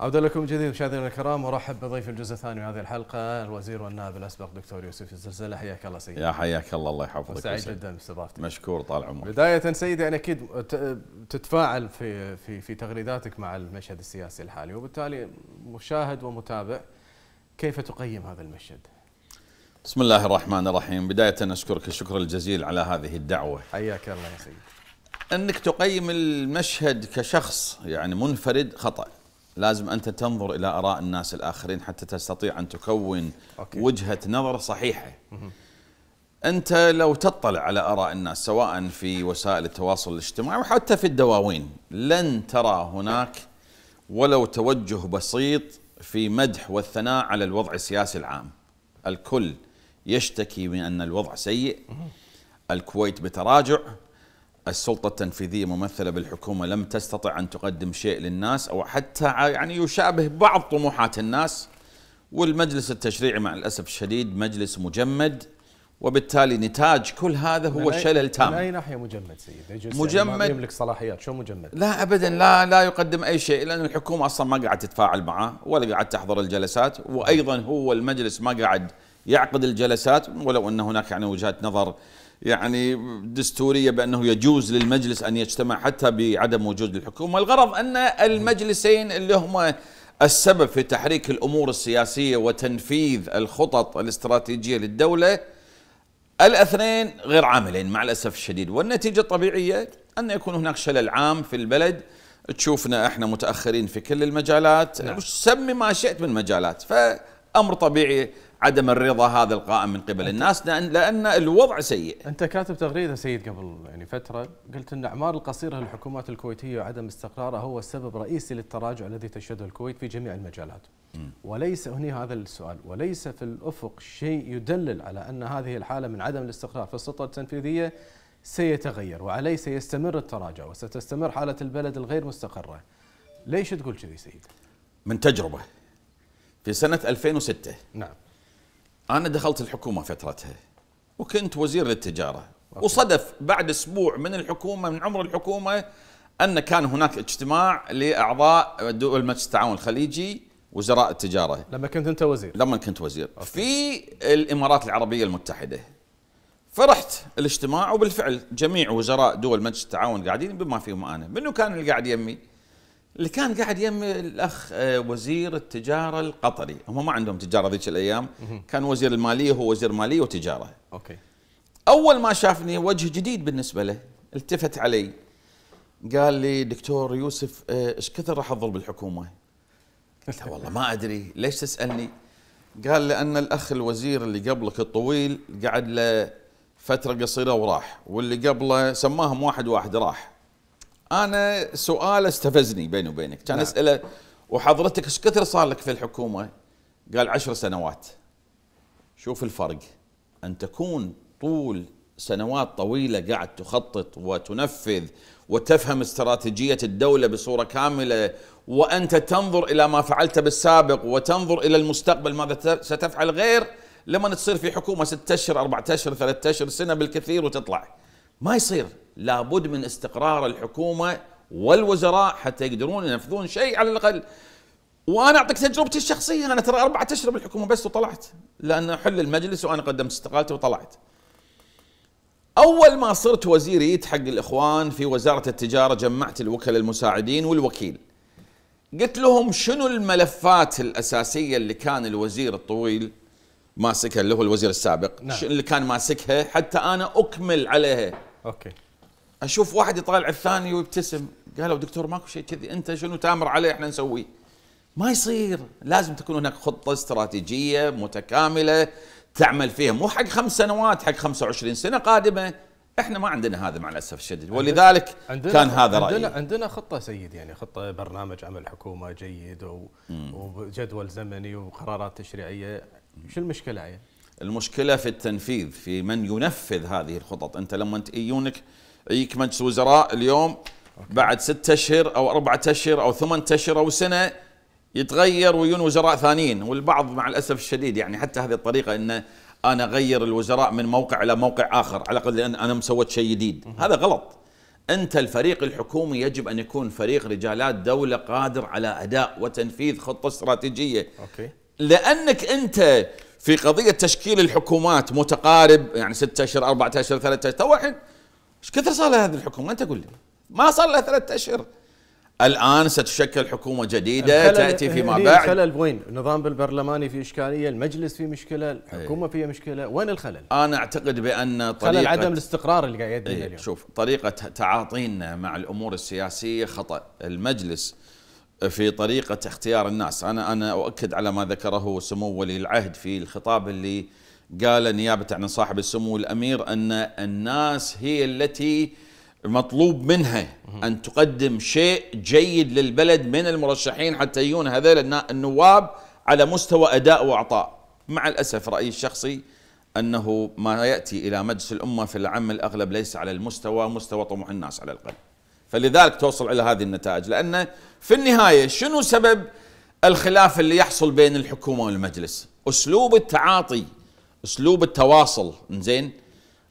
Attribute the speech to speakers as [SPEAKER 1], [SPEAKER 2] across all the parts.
[SPEAKER 1] عودا لكم جديد مشاهدينا الكرام ورحب بضيف الجزء الثاني من هذه الحلقه الوزير والنائب الاسبق دكتور يوسف الزلزله حياك الله سيدي يا حياك الله الله يحفظك سعيد جدا باستضافتك
[SPEAKER 2] مشكور طال عمرك بدايه
[SPEAKER 1] سيدي انا اكيد تتفاعل في في في تغريداتك مع المشهد السياسي الحالي وبالتالي مشاهد ومتابع كيف تقيم هذا المشهد؟
[SPEAKER 2] بسم الله الرحمن الرحيم بدايه اشكرك الشكر الجزيل على هذه الدعوه حياك الله يا سيدي انك تقيم المشهد كشخص يعني منفرد خطأ لازم أنت تنظر إلى آراء الناس الآخرين حتى تستطيع أن تكون أوكي. وجهة نظر صحيحة أنت لو تطلع على آراء الناس سواء في وسائل التواصل الاجتماعي وحتى في الدواوين لن ترى هناك ولو توجه بسيط في مدح والثناء على الوضع السياسي العام الكل يشتكي من أن الوضع سيء الكويت بتراجع السلطة التنفيذية ممثلة بالحكومة لم تستطع أن تقدم شيء للناس أو حتى يعني يشابه بعض طموحات الناس والمجلس التشريعي مع الأسف الشديد مجلس مجمد وبالتالي نتاج كل هذا هو شلل تام من أي
[SPEAKER 1] ناحية مجمد سيد يعني مجمد ما يملك صلاحيات شو مجمد
[SPEAKER 2] لا أبدا لا لا يقدم أي شيء لأن الحكومة أصلا ما قاعد تتفاعل معه ولا قاعد تحضر الجلسات وأيضا هو المجلس ما قاعد يعقد الجلسات ولو أن هناك يعني وجهات نظر يعني دستورية بأنه يجوز للمجلس أن يجتمع حتى بعدم وجود الحكومة الغرض أن المجلسين اللي هما السبب في تحريك الأمور السياسية وتنفيذ الخطط الاستراتيجية للدولة الاثنين غير عاملين مع الأسف الشديد والنتيجة الطبيعية أن يكون هناك شلل عام في البلد تشوفنا احنا متاخرين في كل المجالات نعم. سمي ما شئت من مجالات فامر طبيعي عدم الرضا هذا القائم من قبل الناس لان لان الوضع سيء.
[SPEAKER 1] انت كاتب تغريده سيد قبل يعني فتره قلت ان اعمار القصيره للحكومات الكويتيه وعدم استقرارها هو السبب الرئيسي للتراجع الذي تشهده الكويت في جميع المجالات. م. وليس هنا هذا السؤال وليس في الافق شيء يدلل على ان هذه الحاله من عدم الاستقرار في السلطه التنفيذيه سيتغير وعليه سيستمر التراجع وستستمر حاله البلد الغير مستقره. ليش تقول كذي سيد؟
[SPEAKER 2] من تجربه في سنه 2006 نعم انا دخلت الحكومه فترتها وكنت وزير للتجاره أوكي. وصدف بعد اسبوع من الحكومه من عمر الحكومه ان كان هناك اجتماع لاعضاء دول مجلس التعاون الخليجي وزراء التجاره لما كنت انت وزير لما كنت وزير أوكي. في الامارات العربيه المتحده فرحت الاجتماع وبالفعل جميع وزراء دول مجلس التعاون قاعدين بما فيهم انا منو كان اللي قاعد يمي اللي كان قاعد يم الاخ آه، وزير التجاره القطري هم ما عندهم تجاره ذيك الايام كان وزير الماليه هو وزير ماليه وتجاره اوكي اول ما شافني وجه جديد بالنسبه له التفت علي قال لي دكتور يوسف آه، ايش كثر راح تظل بالحكومه قلت له والله ما ادري ليش تسالني قال لان الاخ الوزير اللي قبلك الطويل قعد له فتره قصيره وراح واللي قبله سماهم واحد واحد راح انا سؤال استفزني بيني وبينك كان نعم. اساله وحضرتك ايش كثر صار لك في الحكومه؟ قال عشر سنوات شوف الفرق ان تكون طول سنوات طويله قاعد تخطط وتنفذ وتفهم استراتيجيه الدوله بصوره كامله وانت تنظر الى ما فعلت بالسابق وتنظر الى المستقبل ماذا ستفعل غير لما تصير في حكومه ستة اشهر أربعة اشهر ثلاثة اشهر سنه بالكثير وتطلع ما يصير لابد من استقرار الحكومه والوزراء حتى يقدرون ينفذون شيء على الاقل وانا اعطيك تجربتي الشخصيه انا ترى اربعة اشهر بالحكومه بس وطلعت لان حل المجلس وانا قدمت استقالتي وطلعت اول ما صرت وزير جيت حق الاخوان في وزاره التجاره جمعت الوكلاء المساعدين والوكيل قلت لهم شنو الملفات الاساسيه اللي كان الوزير الطويل ماسكها اللي هو الوزير السابق نعم. اللي كان ماسكها حتى انا اكمل عليها اوكي اشوف واحد يطالع الثاني ويبتسم قالوا دكتور ماكو شيء كذي انت شنو تامر عليه احنا نسويه ما يصير لازم تكون هناك خطه استراتيجيه متكامله تعمل فيها مو حق خمس سنوات حق 25 سنه قادمه احنا ما عندنا هذا مع الاسف الشديد ولذلك عندنا كان هذا رايي عندنا,
[SPEAKER 1] عندنا خطه سيد يعني خطه برنامج عمل حكومه جيد وجدول زمني وقرارات تشريعيه شو المشكله يعني؟
[SPEAKER 2] المشكله في التنفيذ في من ينفذ هذه الخطط انت لما يجونك يجيك إيه، مجلس وزراء اليوم بعد ستة اشهر او أربعة اشهر او ثمان اشهر او سنه يتغير ويون وزراء ثانيين والبعض مع الاسف الشديد يعني حتى هذه الطريقه انه انا اغير الوزراء من موقع الى موقع اخر على الاقل لان انا مسويت شيء جديد هذا غلط انت الفريق الحكومي يجب ان يكون فريق رجالات دوله قادر على اداء وتنفيذ خطه استراتيجيه أوكي. لانك انت في قضيه تشكيل الحكومات متقارب يعني ستة اشهر أربعة اشهر ثلاثة اشهر الحين ايش كثر صار لها هذه الحكومه انت قول لي ما صار لها ثلاثة اشهر الان ستشكل حكومه جديده تاتي فيما بعد الخلل وين؟
[SPEAKER 1] النظام البرلماني في اشكاليه، المجلس في مشكله، إيه. الحكومه فيها مشكله، وين الخلل؟
[SPEAKER 2] انا اعتقد بان طريقه خلل عدم الاستقرار اللي قاعد يدنا إيه، اليوم شوف طريقه تعاطينا مع الامور السياسيه خطا، المجلس في طريقه اختيار الناس، انا انا اؤكد على ما ذكره سمو ولي العهد في الخطاب اللي قال نيابة عن صاحب السمو الأمير أن الناس هي التي مطلوب منها أن تقدم شيء جيد للبلد من المرشحين حتى يجون هذول النواب على مستوى أداء وأعطاء مع الأسف رأيي الشخصي أنه ما يأتي إلى مجلس الأمة في العام الأغلب ليس على المستوى مستوى طموح الناس على الأقل فلذلك توصل إلى هذه النتائج لأن في النهاية شنو سبب الخلاف اللي يحصل بين الحكومة والمجلس أسلوب التعاطي اسلوب التواصل زين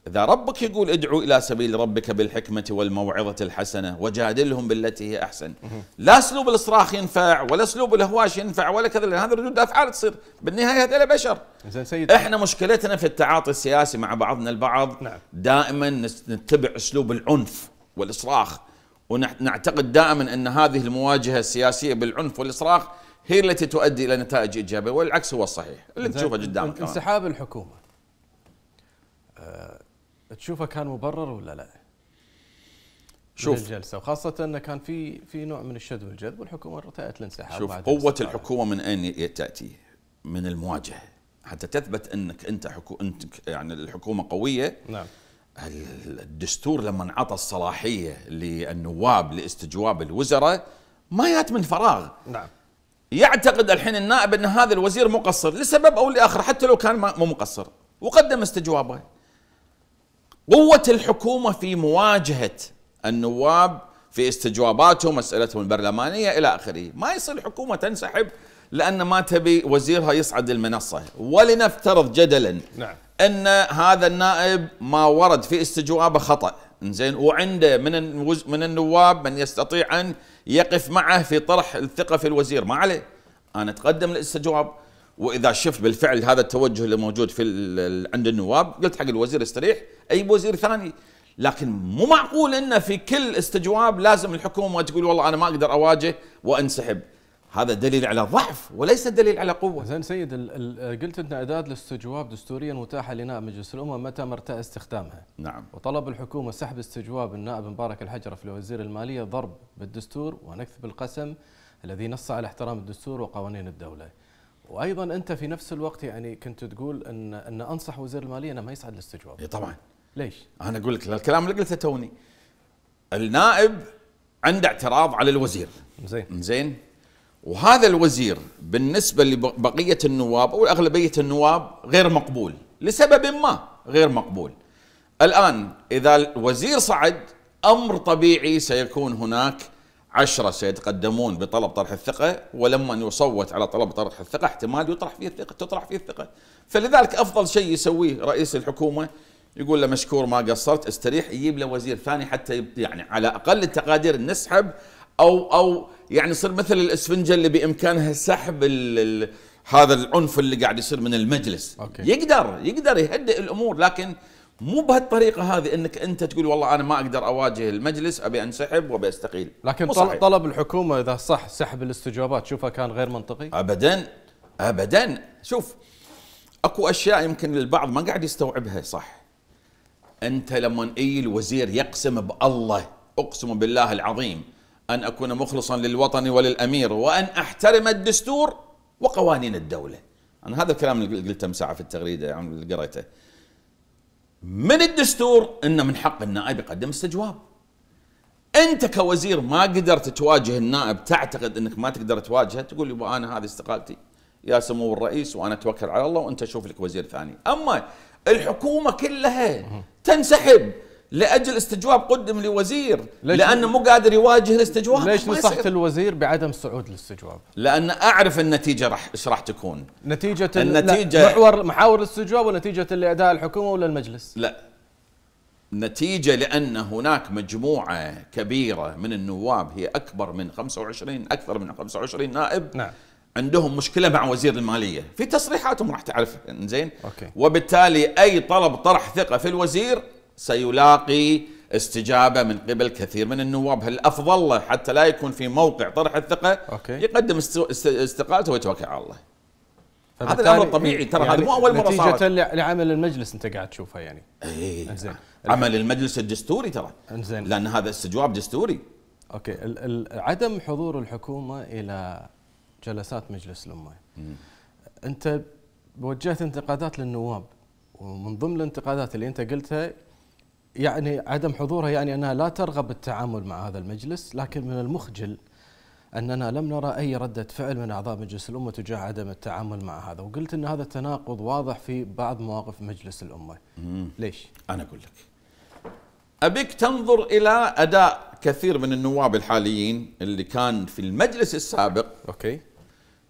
[SPEAKER 2] اذا ربك يقول ادعو الى سبيل ربك بالحكمه والموعظه الحسنه وجادلهم بالتي هي احسن لا اسلوب الاصراخ ينفع ولا اسلوب الهواش ينفع ولا كذا لان هذا ردود افعال تصير بالنهايه هذول بشر سيد احنا مشكلتنا في التعاطي السياسي مع بعضنا البعض نعم. دائما نتبع اسلوب العنف والاصراخ ونعتقد دائما ان هذه المواجهه السياسيه بالعنف والاصراخ هي التي تؤدي الى نتائج ايجابيه والعكس هو الصحيح اللي تشوفه قدامك انسحاب الحكومه أه
[SPEAKER 1] تشوفه كان مبرر ولا لا؟
[SPEAKER 2] شوف الجلسه
[SPEAKER 1] وخاصه انه كان في في نوع من الشد والجذب والحكومه ارتأت الانسحاب شوف قوه
[SPEAKER 2] الحكومه من اين تاتي؟ من المواجهه حتى تثبت انك انت حكو انت يعني الحكومه قويه نعم الدستور لما انعطى الصلاحيه للنواب لاستجواب الوزراء ما جات من فراغ نعم يعتقد الحين النائب ان هذا الوزير مقصر لسبب او لاخر حتى لو كان مو مقصر وقدم استجوابه قوه الحكومه في مواجهه النواب في استجواباتهم مسألتهم البرلمانيه الى اخره ما يصير الحكومه تنسحب لان ما تبي وزيرها يصعد المنصه ولنفترض جدلا نعم. ان هذا النائب ما ورد في استجوابه خطا زين وعنده من من النواب من يستطيع ان يقف معه في طرح الثقه في الوزير ما عليه انا اتقدم للاستجواب واذا شفت بالفعل هذا التوجه اللي موجود في عند النواب قلت حق الوزير استريح اي وزير ثاني لكن مو معقول انه في كل استجواب لازم الحكومه تقول والله انا ما اقدر اواجه وانسحب هذا دليل على ضعف وليس دليل
[SPEAKER 1] على قوه. زين سيد قلت ان اداه الاستجواب دستوريا متاحه لنائب مجلس الامه متى ما ارتأى استخدامها. نعم. وطلب الحكومه سحب استجواب النائب مبارك الحجرف لوزير الماليه ضرب بالدستور ونكث بالقسم الذي نص على احترام الدستور وقوانين الدوله. وايضا انت في نفس الوقت يعني كنت تقول ان ان انصح وزير الماليه انه ما يصعد الاستجواب. اي طبعا. ليش؟
[SPEAKER 2] انا اقول لك الكلام اللي قلته توني. النائب عنده اعتراض على الوزير. زين. زين وهذا الوزير بالنسبة لبقية النواب أو أغلبية النواب غير مقبول لسبب ما غير مقبول الآن إذا الوزير صعد أمر طبيعي سيكون هناك عشرة سيتقدمون بطلب طرح الثقة ولما يصوت على طلب طرح الثقة احتمال يطرح فيه الثقة تطرح فيه الثقة فلذلك أفضل شيء يسويه رئيس الحكومة يقول له مشكور ما قصرت استريح يجيب له وزير ثاني حتى يعني على أقل التقادير نسحب او او يعني يصير مثل الاسفنجه اللي بامكانها سحب الـ الـ هذا العنف اللي قاعد يصير من المجلس أوكي. يقدر يقدر يهدئ الامور لكن مو بهالطريقه هذه انك انت تقول والله انا ما اقدر اواجه المجلس ابي انسحب وابي استقيل لكن مصحيح. طلب الحكومه اذا صح سحب الاستجوابات شوفها كان غير منطقي ابدا ابدا شوف اكو اشياء يمكن البعض ما قاعد يستوعبها صح انت لما اي الوزير يقسم بالله اقسم بالله العظيم أن أكون مخلصا للوطن وللأمير وأن أحترم الدستور وقوانين الدولة أنا هذا الكلام اللي قلته مساعة في التغريدة يعني اللي قريته من الدستور أن من حق النائب يقدم استجواب أنت كوزير ما قدرت تواجه النائب تعتقد أنك ما تقدر تواجهه تقول يبقى أنا هذه استقالتي يا سمو الرئيس وأنا أتوكل على الله وأنت شوف لك وزير ثاني أما الحكومة كلها تنسحب لاجل استجواب قدم لوزير لانه مو قادر يواجه الاستجواب ليش نصحت الوزير بعدم الصعود للاستجواب؟ لان اعرف النتيجه راح ايش راح تكون نتيجه النتيجه محور
[SPEAKER 1] محاور الاستجواب ونتيجه لاداء الحكومه ولا المجلس؟
[SPEAKER 2] لا نتيجه لان هناك مجموعه كبيره من النواب هي اكبر من 25 اكثر من 25 نائب نعم عندهم مشكله مع وزير الماليه في تصريحاتهم راح تعرف زين وبالتالي اي طلب طرح ثقه في الوزير سيلاقي استجابة من قبل كثير من النواب هل الأفضل له حتى لا يكون في موقع طرح الثقة أوكي. يقدم استقالته ويتوكل على الله هذا الامر الطبيعي ترى يعني هذا مو اول مره صارت
[SPEAKER 1] نتيجه لعمل المجلس انت قاعد تشوفها يعني اي زين عمل
[SPEAKER 2] المجلس الدستوري ترى انزين لان هذا استجواب دستوري
[SPEAKER 1] اوكي ال ال عدم حضور الحكومه الى جلسات مجلس الامه انت وجهت انتقادات للنواب ومن ضمن الانتقادات اللي انت قلتها يعني عدم حضورها يعني أنها لا ترغب بالتعامل مع هذا المجلس لكن من المخجل أننا لم نرى أي ردة فعل من أعضاء مجلس الأمة تجاه عدم التعامل مع هذا وقلت أن هذا التناقض واضح في بعض مواقف مجلس الأمة
[SPEAKER 2] ليش؟ أنا أقول لك أبيك تنظر إلى أداء كثير من النواب الحاليين اللي كان في المجلس السابق أوكي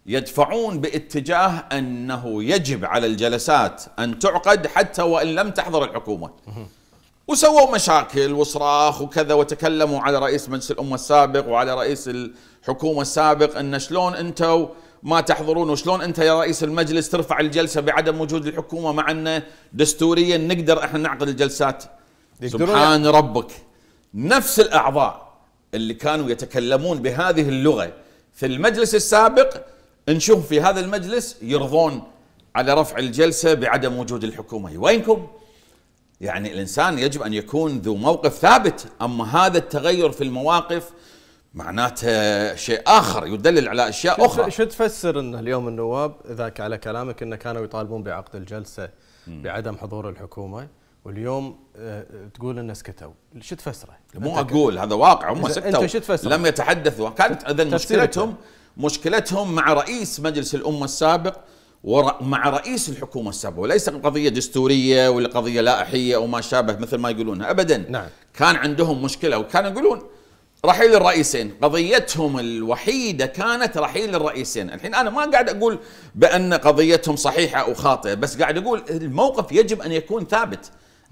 [SPEAKER 2] يدفعون باتجاه أنه يجب على الجلسات أن تعقد حتى وإن لم تحضر الحكومة مم. وسووا مشاكل وصراخ وكذا وتكلموا على رئيس مجلس الامه السابق وعلى رئيس الحكومه السابق ان شلون أنتوا ما تحضرون وشلون انت يا رئيس المجلس ترفع الجلسه بعدم وجود الحكومه مع ان دستوريا نقدر احنا نعقد الجلسات سبحان ربك نفس الاعضاء اللي كانوا يتكلمون بهذه اللغه في المجلس السابق نشوف في هذا المجلس يرضون على رفع الجلسه بعدم وجود الحكومه وينكم يعني الانسان يجب ان يكون ذو موقف ثابت اما هذا التغير في المواقف معناته شيء اخر يدلل على اشياء شو اخرى شو
[SPEAKER 1] تفسر ان اليوم النواب اذا على كلامك انه كانوا يطالبون بعقد الجلسه بعدم حضور الحكومه واليوم آه، تقول انه سكتوا شو تفسره مو اقول هذا واقع هم سكتوا انت شو لم يتحدثوا كانت اذا مشكلتهم
[SPEAKER 2] مشكلتهم مع رئيس مجلس الامه السابق ومع رئيس الحكومه السابق وليس قضيه دستوريه ولا قضيه لائحيه وما شابه مثل ما يقولونها ابدا نعم. كان عندهم مشكله وكانوا يقولون رحيل الرئيسين قضيتهم الوحيده كانت رحيل الرئيسين الحين انا ما قاعد اقول بان قضيتهم صحيحه او خاطئه بس قاعد اقول الموقف يجب ان يكون ثابت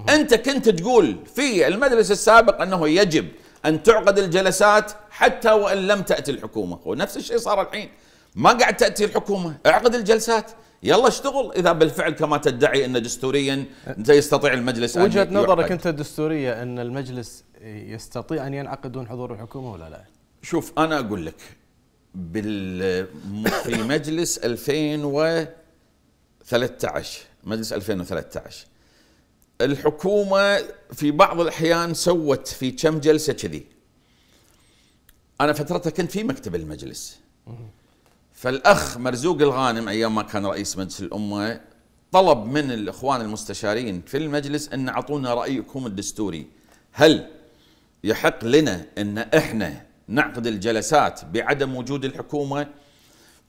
[SPEAKER 2] انت كنت تقول في المجلس السابق انه يجب ان تعقد الجلسات حتى وان لم تاتي الحكومه ونفس الشيء صار الحين ما قاعد تاتي الحكومه اعقد الجلسات يلا اشتغل اذا بالفعل كما تدعي ان دستوريا يستطيع المجلس ان وجهه نظرك انت
[SPEAKER 1] الدستوريه ان المجلس يستطيع ان ينعقد دون حضور الحكومه ولا لا؟
[SPEAKER 2] شوف انا اقول لك بال في مجلس 2013 مجلس 2013 الحكومه في بعض الاحيان سوت في كم جلسه كذي انا فترتها كنت في مكتب المجلس فالاخ مرزوق الغانم ايام ما كان رئيس مجلس الامه طلب من الاخوان المستشارين في المجلس ان اعطونا رايكم الدستوري هل يحق لنا ان احنا نعقد الجلسات بعدم وجود الحكومه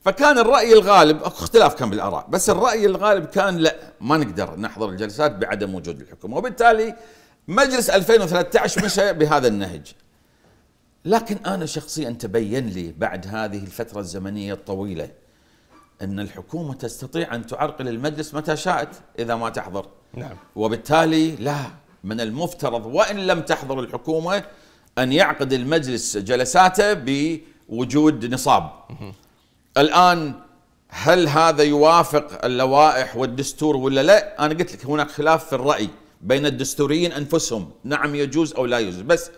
[SPEAKER 2] فكان الراي الغالب اختلاف كان بالاراء بس الراي الغالب كان لا ما نقدر نحضر الجلسات بعدم وجود الحكومه وبالتالي مجلس 2013 مشى بهذا النهج لكن أنا شخصيا تبين لي بعد هذه الفترة الزمنية الطويلة أن الحكومة تستطيع أن تعرقل المجلس متى شاءت إذا ما تحضر نعم. وبالتالي لا من المفترض وإن لم تحضر الحكومة أن يعقد المجلس جلساته بوجود نصاب الآن هل هذا يوافق اللوائح والدستور ولا لا أنا قلت لك هناك خلاف في الرأي بين الدستوريين أنفسهم نعم يجوز أو لا يجوز بس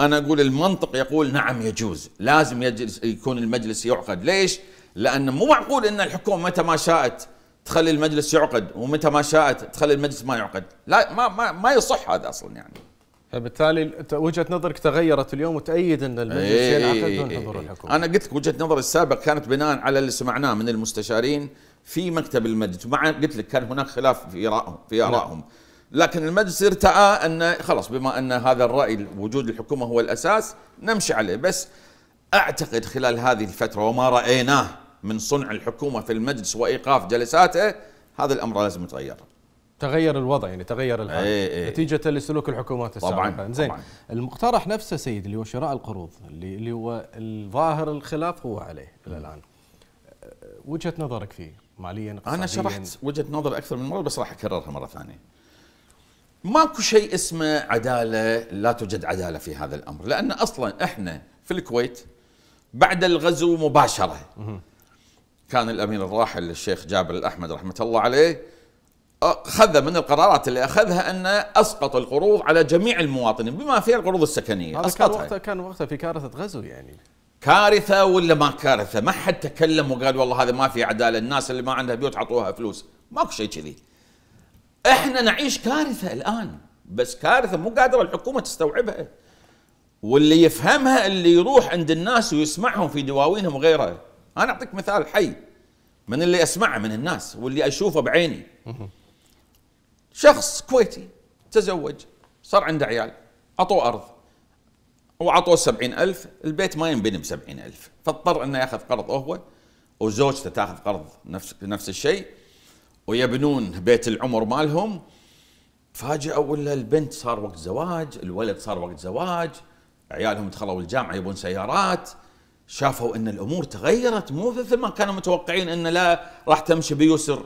[SPEAKER 2] أنا أقول المنطق يقول نعم يجوز لازم يجلس يكون المجلس يعقد ليش؟ لأن مو معقول أن الحكومة متى ما شاءت تخلي المجلس يعقد ومتى ما شاءت تخلي المجلس ما يعقد لا ما, ما, ما يصح هذا أصلا يعني
[SPEAKER 1] فبالتالي وجهه نظرك تغيرت اليوم وتأيد ان المجلس إيه، ينعقد دون إيه، حضور إيه.
[SPEAKER 2] الحكومه. انا قلت لك وجهه نظري السابق كانت بناء على اللي سمعناه من المستشارين في مكتب المجلس، مع قلت لك كان هناك خلاف في ارائهم في ارائهم. نعم. لكن المجلس ارتأى أن خلاص بما أن هذا الرأي وجود الحكومة هو الأساس نمشي عليه بس أعتقد خلال هذه الفترة وما رأيناه من صنع الحكومة في المجلس وإيقاف جلساته هذا الأمر لازم يتغير
[SPEAKER 1] تغير الوضع يعني تغير الحال ايه ايه نتيجة لسلوك الحكومات السابقة طبعا زين طبعاً. المقترح نفسه سيد اللي هو شراء القروض اللي, اللي هو الظاهر الخلاف هو عليه إلى الآن أه، وجهة نظرك فيه
[SPEAKER 2] ماليا أنا شرحت وجهة نظر أكثر من مرة بس راح أكررها مرة ثانية ماكو شيء اسمه عداله لا توجد عداله في هذا الامر لان اصلا احنا في الكويت بعد الغزو مباشره كان الامين الراحل الشيخ جابر الاحمد رحمه الله عليه اخذ من القرارات اللي اخذها ان اسقط القروض على جميع المواطنين بما فيها القروض السكنيه هذا أسقطها. كان وقتها
[SPEAKER 1] كان وقتها في كارثه غزو
[SPEAKER 2] يعني كارثه ولا ما كارثه ما حد تكلم وقال والله هذا ما في عداله الناس اللي ما عندها بيوت عطوها فلوس ماكو شيء كذي احنا نعيش كارثه الان بس كارثه مو قادره الحكومه تستوعبها واللي يفهمها اللي يروح عند الناس ويسمعهم في دواوينهم وغيرها انا اعطيك مثال حي من اللي اسمعه من الناس واللي اشوفه بعيني شخص كويتي تزوج صار عنده عيال اعطوه ارض وعطوه سبعين ألف البيت ما ينبني بسبعين ألف فاضطر أنه يأخذ قرض هو وزوجته تأخذ قرض نفس, نفس الشيء ويبنون بيت العمر مالهم فاجئوا ولا البنت صار وقت زواج الولد صار وقت زواج عيالهم دخلوا الجامعه يبون سيارات شافوا ان الامور تغيرت مو مثل ما كانوا متوقعين ان لا راح تمشي بيسر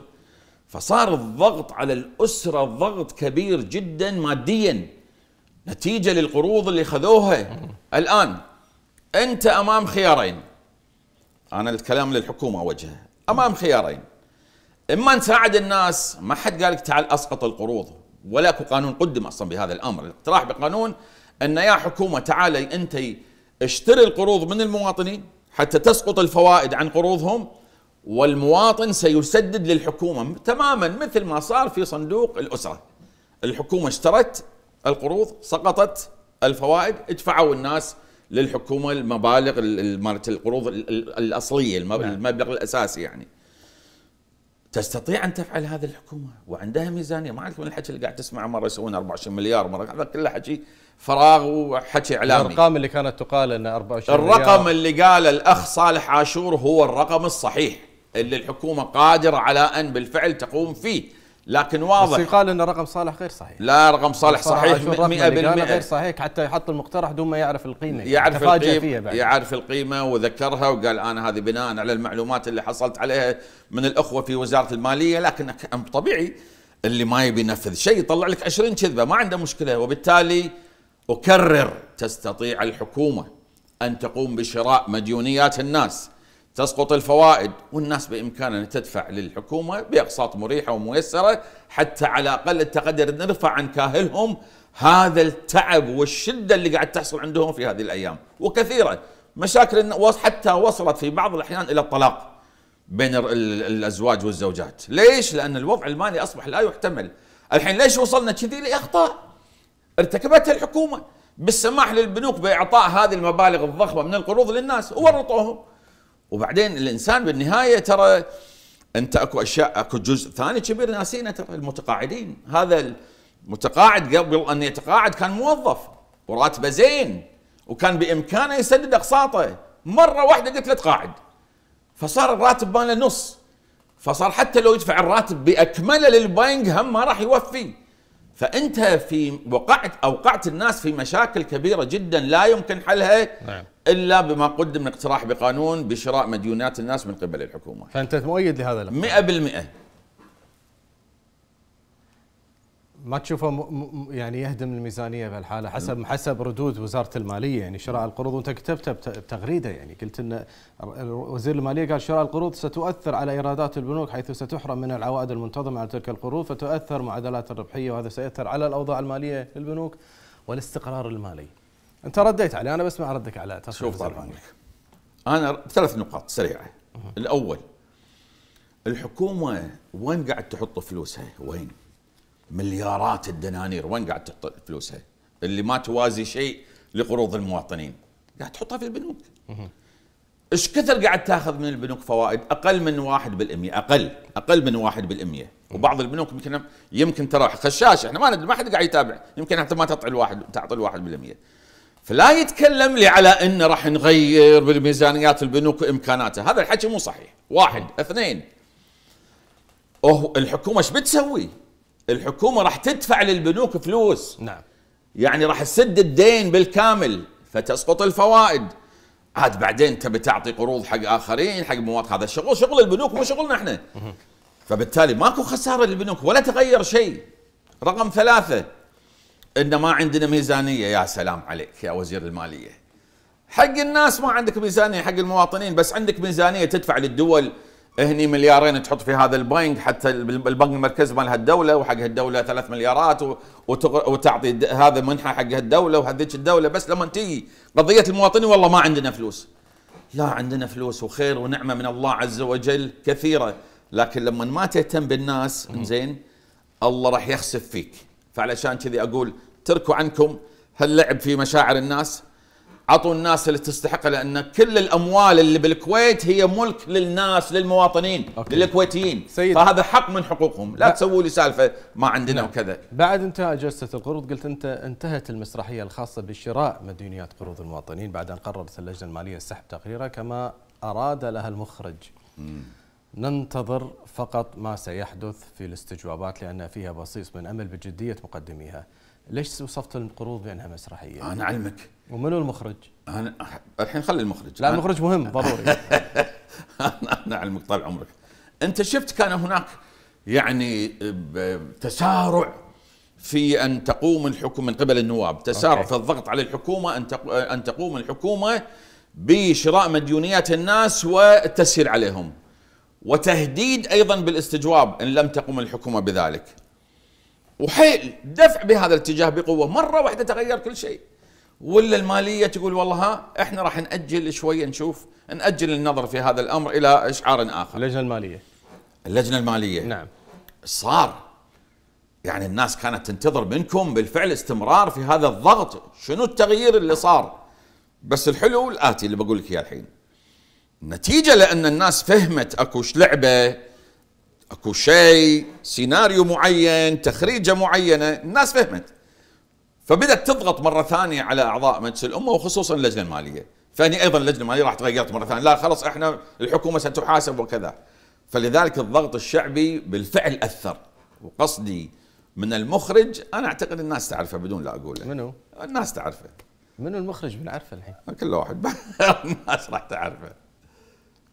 [SPEAKER 2] فصار الضغط على الاسره ضغط كبير جدا ماديا نتيجه للقروض اللي خذوها الان انت امام خيارين انا الكلام للحكومه اوجهه امام خيارين اما نساعد الناس ما حد قال لك تعال اسقط القروض ولا اكو قانون قدم اصلا بهذا الامر الاقتراح بقانون ان يا حكومه تعالي انت اشتري القروض من المواطنين حتى تسقط الفوائد عن قروضهم والمواطن سيسدد للحكومه تماما مثل ما صار في صندوق الاسره الحكومه اشترت القروض سقطت الفوائد ادفعوا الناس للحكومه المبالغ مالت القروض الاصليه نعم. المبلغ الاساسي يعني تستطيع ان تفعل هذه الحكومه وعندها ميزانيه ما عليك من الحكي اللي قاعد تسمعه مره يسوون 24 مليار مره هذا كله حكي فراغ وحكي اعلامي الارقام اللي كانت تقال ان 24 الرقم مليار. اللي قال الاخ صالح عاشور هو الرقم الصحيح اللي الحكومه قادره على ان بالفعل تقوم فيه لكن واضح بس
[SPEAKER 1] يقال ان رقم صالح غير صحيح
[SPEAKER 2] لا رقم صالح صحيح 100% غير
[SPEAKER 1] صحيح حتى يحط المقترح دون ما يعرف القيمه يعني يعرف القيمه فيها بعد.
[SPEAKER 2] يعرف القيمه وذكرها وقال انا هذه بناء على المعلومات اللي حصلت عليها من الاخوه في وزاره الماليه لكن طبيعي اللي ما يبي ينفذ شيء يطلع لك 20 كذبه ما عنده مشكله وبالتالي اكرر تستطيع الحكومه ان تقوم بشراء مديونيات الناس تسقط الفوائد والناس بإمكانها أن تدفع للحكومة بأقساط مريحة وميسرة حتى على أقل التقدير نرفع عن كاهلهم هذا التعب والشدة اللي قاعد تحصل عندهم في هذه الأيام وكثيرة مشاكل حتى وصلت في بعض الأحيان إلى الطلاق بين الأزواج والزوجات ليش؟ لأن الوضع المالي أصبح لا يحتمل الحين ليش وصلنا كذي لأخطاء ارتكبتها الحكومة بالسماح للبنوك بإعطاء هذه المبالغ الضخمة من القروض للناس وورطوهم وبعدين الانسان بالنهايه ترى انت اكو اشياء اكو جزء ثاني كبير ناسينه ترى المتقاعدين هذا المتقاعد قبل ان يتقاعد كان موظف وراتبه زين وكان بامكانه يسدد اقساطه مره واحده قلت له تقاعد فصار الراتب ماله نص فصار حتى لو يدفع الراتب باكمله للبنك هم ما راح يوفي فانت في وقعت اوقعت الناس في مشاكل كبيره جدا لا يمكن حلها نعم. الا بما قدم من اقتراح بقانون بشراء مديونات الناس من قبل الحكومه.
[SPEAKER 1] فانت مؤيد لهذا
[SPEAKER 2] مئة 100%
[SPEAKER 1] ما تشوفه م- م- يعني يهدم الميزانيه بهالحاله حسب م. حسب ردود وزاره الماليه يعني شراء القروض وانت كتبتها بتغريده يعني قلت ان وزير الماليه قال شراء القروض ستؤثر على ايرادات البنوك حيث ستحرم من العوائد المنتظمه على تلك القروض فتؤثر معدلات الربحيه وهذا سيؤثر على الاوضاع الماليه للبنوك والاستقرار المالي. انت رديت عليه انا بسمع ردك على تصريف شوف عنك
[SPEAKER 2] انا ثلاث نقاط سريعه أه. الاول الحكومه وين قاعد تحط فلوسها؟ وين؟ مليارات الدنانير وين قاعد تحط فلوسها؟ اللي ما توازي شيء لقروض المواطنين قاعد تحطها في البنوك ايش كثر قاعد تاخذ من البنوك فوائد اقل من 1% اقل اقل من 1% وبعض البنوك يمكن يمكن ترى خشاش احنا ما ندري ما حد قاعد يتابع يمكن حتى ما تطعي الواحد تعطي الواحد بالمية فلا يتكلم لي على انه راح نغير بالميزانيات البنوك وامكاناتها، هذا الحكي مو صحيح، واحد، اثنين أوه الحكومه ايش بتسوي؟ الحكومه راح تدفع للبنوك فلوس نعم يعني راح تسد الدين بالكامل فتسقط الفوائد عاد بعدين تبي تعطي قروض حق اخرين حق مواقع هذا الشغل شغل البنوك مو شغلنا احنا فبالتالي ماكو خساره للبنوك ولا تغير شيء رقم ثلاثه ان ما عندنا ميزانيه يا سلام عليك يا وزير الماليه حق الناس ما عندك ميزانيه حق المواطنين بس عندك ميزانيه تدفع للدول هني مليارين تحط في هذا البنك حتى البنك المركزي مال هالدوله وحق هالدوله ثلاث مليارات وتعطي هذا منحه حق هالدوله وهذيك الدوله بس لما تجي قضيه المواطنين والله ما عندنا فلوس لا عندنا فلوس وخير ونعمه من الله عز وجل كثيره لكن لما ما تهتم بالناس زين الله راح يخسف فيك فعلشان كذي اقول تركوا عنكم هاللعب في مشاعر الناس عطوا الناس اللي تستحقها لان كل الاموال اللي بالكويت هي ملك للناس للمواطنين أوكي. للكويتيين سيد. فهذا حق من حقوقهم لا ب... تسووا لي سالفه ما عندنا نعم. وكذا بعد انتهاء جلسه
[SPEAKER 1] القروض قلت انت انتهت المسرحيه الخاصه بشراء مديونيات قروض المواطنين بعد ان قررت اللجنه الماليه سحب تقريرها كما اراد لها المخرج مم. ننتظر فقط ما سيحدث في الاستجوابات لأن فيها بصيص من أمل بجدية مقدميها ليش وصفت القروض بأنها مسرحية؟ أنا علمك ومنو المخرج؟ أنا
[SPEAKER 2] الحين خلي المخرج لا المخرج مهم ضروري أنا علمك طال عمرك أنت شفت كان هناك يعني تسارع في ان تقوم الحكومه من قبل النواب، تسارع في الضغط على الحكومه ان ان تقوم الحكومه بشراء مديونيات الناس والتسهيل عليهم. وتهديد أيضا بالاستجواب إن لم تقم الحكومة بذلك وحيل دفع بهذا الاتجاه بقوة مرة واحدة تغير كل شيء ولا المالية تقول والله ها احنا راح نأجل شوية نشوف نأجل النظر في هذا الأمر إلى إشعار آخر اللجنة المالية اللجنة المالية نعم صار يعني الناس كانت تنتظر منكم بالفعل استمرار في هذا الضغط شنو التغيير اللي صار بس الحلو الآتي اللي بقول لك إياه الحين نتيجة لأن الناس فهمت أكوش لعبة أكو شيء سيناريو معين تخريجة معينة الناس فهمت فبدأت تضغط مرة ثانية على أعضاء مجلس الأمة وخصوصا اللجنة المالية فهني أيضا اللجنة المالية راح تغيرت مرة ثانية لا خلاص إحنا الحكومة ستحاسب وكذا فلذلك الضغط الشعبي بالفعل أثر وقصدي من المخرج أنا أعتقد الناس تعرفه بدون لا أقوله منو؟ الناس تعرفه
[SPEAKER 1] منو المخرج بنعرفه الحين؟
[SPEAKER 2] كل واحد الناس راح تعرفه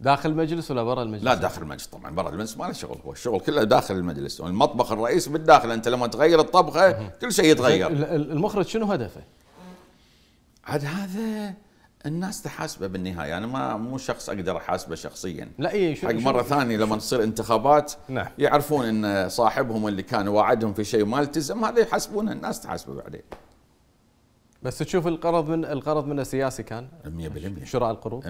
[SPEAKER 2] داخل المجلس ولا برا المجلس؟ لا داخل المجلس طبعا برا المجلس ما له شغل هو الشغل كله داخل المجلس والمطبخ يعني الرئيس بالداخل انت لما تغير الطبخه كل شيء يتغير المخرج شنو هدفه؟ عاد هذا الناس تحاسبه بالنهايه انا ما مو شخص اقدر احاسبه شخصيا لا اي شو حق مره ثانيه لما تصير انتخابات نعم. يعرفون ان صاحبهم اللي كان واعدهم في شيء ما التزم هذا يحاسبونه الناس تحاسبه بعدين بس تشوف القرض من القرض منه سياسي كان 100% شراء القروض 100%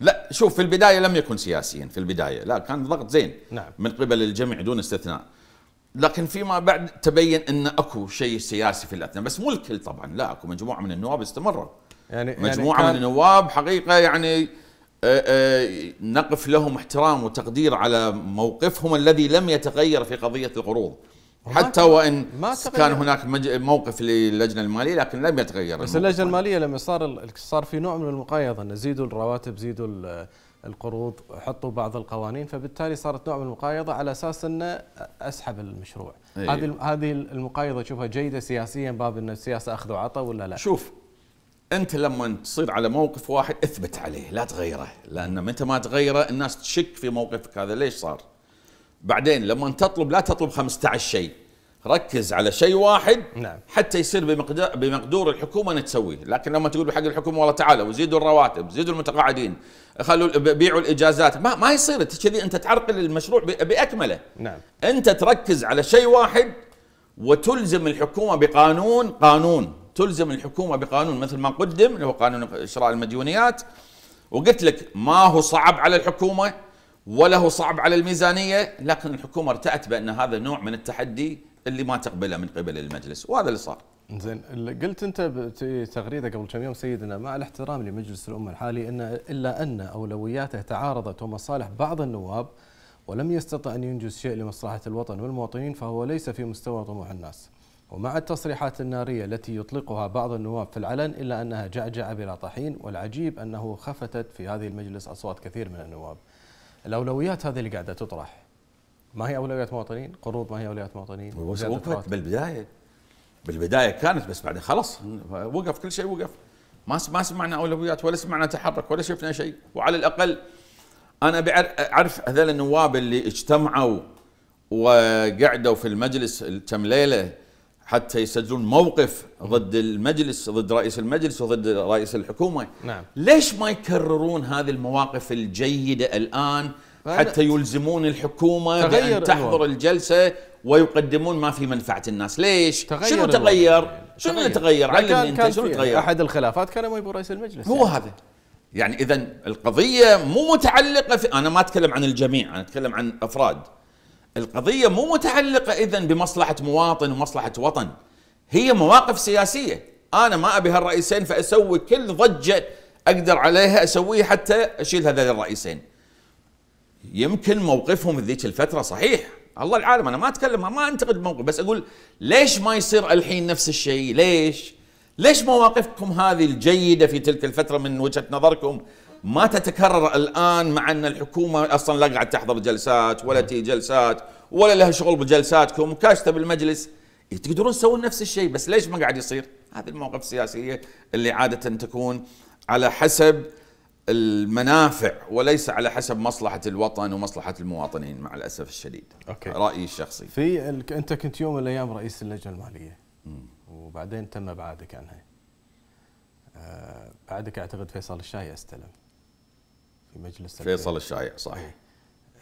[SPEAKER 2] لا شوف في البداية لم يكن سياسيا في البداية لا كان ضغط زين نعم. من قبل الجميع دون استثناء لكن فيما بعد تبين ان اكو شيء سياسي في الاثناء بس مو الكل طبعا لا اكو مجموعه من النواب استمروا
[SPEAKER 1] يعني, يعني مجموعه يعني من
[SPEAKER 2] النواب حقيقه يعني آآ آه، آآ آه، نقف لهم احترام وتقدير على موقفهم الذي لم يتغير في قضيه القروض حتى وان ما كان هناك موقف للجنه الماليه لكن لم يتغير بس اللجنه
[SPEAKER 1] الماليه لما صار صار في نوع من المقايضه انه زيدوا الرواتب زيدوا القروض حطوا بعض القوانين فبالتالي صارت نوع من المقايضه على اساس انه اسحب المشروع أيه. هذه هذه المقايضه تشوفها
[SPEAKER 2] جيده سياسيا باب ان السياسه اخذ وعطى ولا لا شوف انت لما تصير على موقف واحد اثبت عليه لا تغيره لان متى ما تغيره الناس تشك في موقفك هذا ليش صار بعدين لما تطلب لا تطلب 15 شيء ركز على شيء واحد نعم. حتى يصير بمقدار بمقدور الحكومه انها تسويه، لكن لما تقول بحق الحكومه والله تعالوا زيدوا الرواتب، زيدوا المتقاعدين، خلوا بيعوا الاجازات، ما ما يصير كذي انت تعرقل المشروع باكمله. نعم. انت تركز على شيء واحد وتلزم الحكومه بقانون قانون، تلزم الحكومه بقانون مثل ما قدم اللي هو قانون شراء المديونيات وقلت لك ما هو صعب على الحكومه وله صعب على الميزانيه لكن الحكومه ارتأت بان هذا نوع من التحدي اللي ما تقبله من قبل المجلس وهذا اللي صار.
[SPEAKER 1] زين قلت انت في تغريده قبل كم يوم سيدنا مع الاحترام لمجلس الامه الحالي ان الا ان اولوياته تعارضت ومصالح بعض النواب ولم يستطع ان ينجز شيء لمصلحه الوطن والمواطنين فهو ليس في مستوى طموح الناس. ومع التصريحات الناريه التي يطلقها بعض النواب في العلن الا انها جعجعه بلا طحين والعجيب انه خفتت في هذه المجلس اصوات كثير من النواب. الاولويات هذه اللي قاعده تطرح
[SPEAKER 2] ما هي اولويات مواطنين؟ قروض ما هي اولويات مواطنين؟ وقفت بالبدايه بالبدايه كانت بس بعدين خلاص وقف كل شيء وقف ما ما سمعنا اولويات ولا سمعنا تحرك ولا شفنا شيء وعلى الاقل انا اعرف هذول النواب اللي اجتمعوا وقعدوا في المجلس كم ليله حتى يسجلون موقف ضد المجلس ضد رئيس المجلس وضد رئيس الحكومه نعم. ليش ما يكررون هذه المواقف الجيده الان حتى يلزمون الحكومه بان تحضر الوضع. الجلسه ويقدمون ما في منفعه الناس ليش تغير شنو تغير شنو اللي تغير علمني انت كان شنو تغير احد
[SPEAKER 1] الخلافات كان يبو رئيس المجلس هو يعني. هذا
[SPEAKER 2] يعني اذا القضيه مو متعلقه في انا ما اتكلم عن الجميع انا اتكلم عن افراد القضية مو متعلقة إذا بمصلحة مواطن ومصلحة وطن هي مواقف سياسية أنا ما أبي هالرئيسين فأسوي كل ضجة أقدر عليها أسويها حتى أشيل هذول الرئيسين يمكن موقفهم ذيك الفترة صحيح الله العالم أنا ما أتكلم ما أنتقد الموقف بس أقول ليش ما يصير الحين نفس الشيء ليش ليش مواقفكم هذه الجيدة في تلك الفترة من وجهة نظركم ما تتكرر الان مع ان الحكومه اصلا لا قاعد تحضر جلسات ولا تي جلسات ولا لها شغل بجلساتكم كاشته بالمجلس تقدرون تسوون نفس الشيء بس ليش ما قاعد يصير؟ هذه المواقف السياسيه اللي عاده تكون على حسب المنافع وليس على حسب مصلحة الوطن ومصلحة المواطنين مع الأسف الشديد أوكي. رأيي الشخصي
[SPEAKER 1] في ال... أنت كنت يوم من الأيام رئيس اللجنة المالية م. وبعدين تم ابعادك عنها آه بعدك أعتقد فيصل الشاي استلم في مجلس فيصل الشايع صحيح إيه.